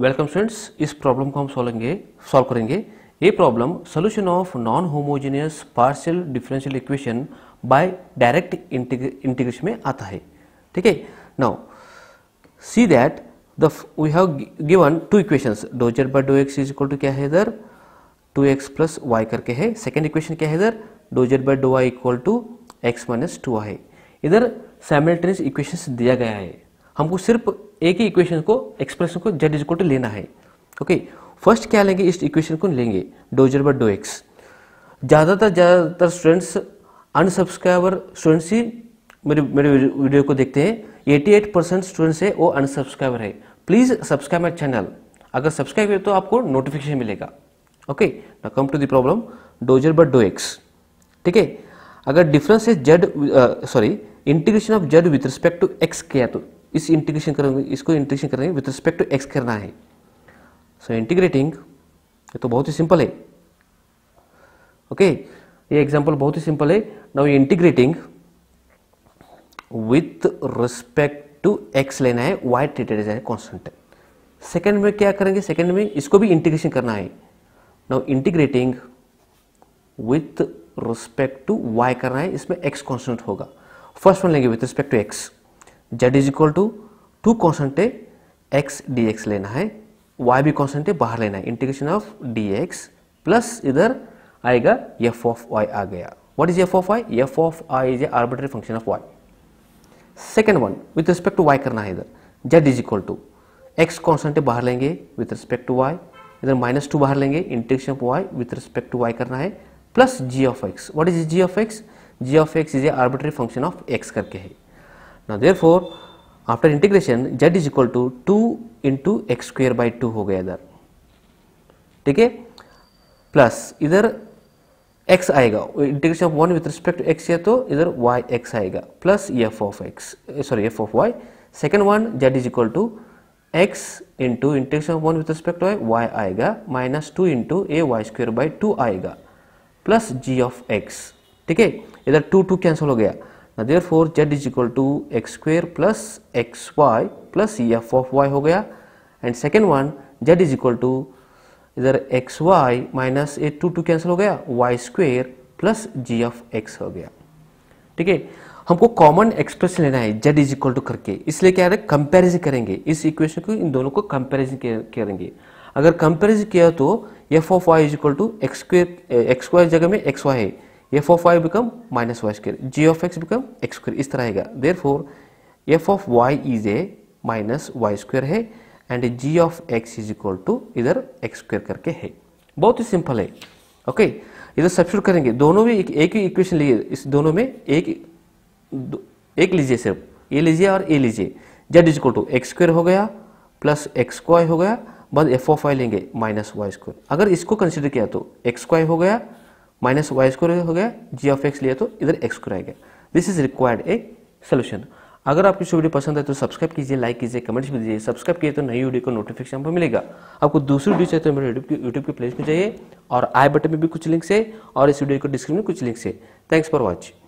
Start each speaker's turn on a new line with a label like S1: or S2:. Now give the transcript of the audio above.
S1: welcome students इस problem को हम सोलेंगे सॉल्व करेंगे ये problem solution of non homogeneous partial differential equation by direct integration में आता है ठीक है now see that the we have given two equations do z by do x is equal to क्या है इधर टू एक्स प्लस वाई करके है सेकेंड इक्वेशन क्या है इधर do z by do y equal to x minus two है इधर साइमल्टेनियस इक्वेशन दिया गया है हमको सिर्फ एक ही इक्वेशन को एक्सप्रेशन को जेड इज टू लेना है ओके फर्स्ट क्या लेंगे इस इक्वेशन को लेंगे डोजर बाय डो एक्स ज़्यादातर ज़्यादातर स्टूडेंट्स अनसब्सक्राइबर स्टूडेंट्स ही मेरे मेरे वीडियो को देखते हैं 88 परसेंट स्टूडेंट्स है वो अनसब्सक्राइबर है प्लीज़ सब्सक्राइब माई चैनल अगर सब्सक्राइब करें तो आपको नोटिफिकेशन मिलेगा ओके ना कम टू द प्रॉब्लम डोजर बट डो एक्स ठीक है अगर डिफरेंस है z sorry integration of z with respect to x किया तो इस इंटीग्रेशन करेंगे इसको इंटीग्रेशन करेंगे विथ रिस्पेक्ट टू एक्स करना है सो इंटीग्रेटिंग ये तो बहुत ही सिंपल है ओके ये एग्जाम्पल बहुत ही सिंपल है now integrating with respect to x लेना है वाई ट्रीटेड है कॉन्स्टेंट सेकेंड में क्या करेंगे सेकेंड में इसको भी इंटीग्रेशन करना है now integrating with respect to y करना है इसमें एक्स कॉन्स्टेंट होगा फर्स्ट वन लेंगे with respect to x z is equal to two constant x d x लेना है वाई भी कॉन्सेंट बाहर लेना है integration of d x plus इधर आएगा एफ ऑफ वाई आ गया what is f of y f of i is a arbitrary function of y second one with respect to y करना है इधर z is equal to x constant बाहर लेंगे with respect to y इधर minus two बाहर लेंगे integration of y with respect to y करना है plus g of x what is g of x g of x is a arbitrary function of x करके है ना therefore after integration z is equal to two into x square by two हो गया इधर ठीक है plus इधर x आएगा integration of one with respect to x है तो इधर y x आएगा plus f of x sorry f of y second one z is equal to x into integration of one with respect to y आएगा minus two into a y square by two आएगा plus g of x ठीक है इधर to two cancel हो गया ना for z is equal to x square plus x y plus f of y हो गया and second one z is equal to इधर x y minus a two two cancel हो गया y square plus g f x हो गया ठीक है हमको कॉमन एक्सप्रेशन लेना है जेड इज इक्वल टू करके इसलिए क्या है कंपेरिजन करेंगे इस इक्वेशन को इन दोनों को कंपेरिजन करेंगे अगर कंपेरिजन किया तो f of y is equal to x square x y जगह में एक्स वाई है f of y become minus y square g of x become x square इस तरह आएगा therefore f of y is a minus y square है and g of x is equal to इधर x square करके है बहुत ही simple है ओके okay, इधर सब्सिट्यूट करेंगे दोनों भी एक, एक ही इक्वेशन लीजिए इस दोनों में एक दो, एक लीजिए सिर्फ ए लीजिए और ए लीजिए z is equal to x square हो गया प्लस एक्स वाई हो गया बाद एफ ऑफ वाई लेंगे माइनस वाई स्क्वायर अगर इसको कंसिडर किया तो एक्स स्क्वायर हो गया माइनस वाई स्क्वायर हो गया जी ऑफ एक्स लिया तो इधर एक्स स्क्वायर आ गया this is required a solution अगर आपको वीडियो पसंद है तो सब्सक्राइब कीजिए लाइक कीजिए कमेंट्स भी दीजिए सब्सक्राइब किए तो नई वीडियो को नोटिफिकेशन आपको मिलेगा आपको दूसरी वीडियो चाहिए तो मेरे यूट्यूब के प्लेस में चाहिए और आई बटन में भी कुछ लिंक्स है और इस वीडियो को डिस्क्रिप्शन में कुछ लिंक्स है थैंक्स फॉर वॉचिंग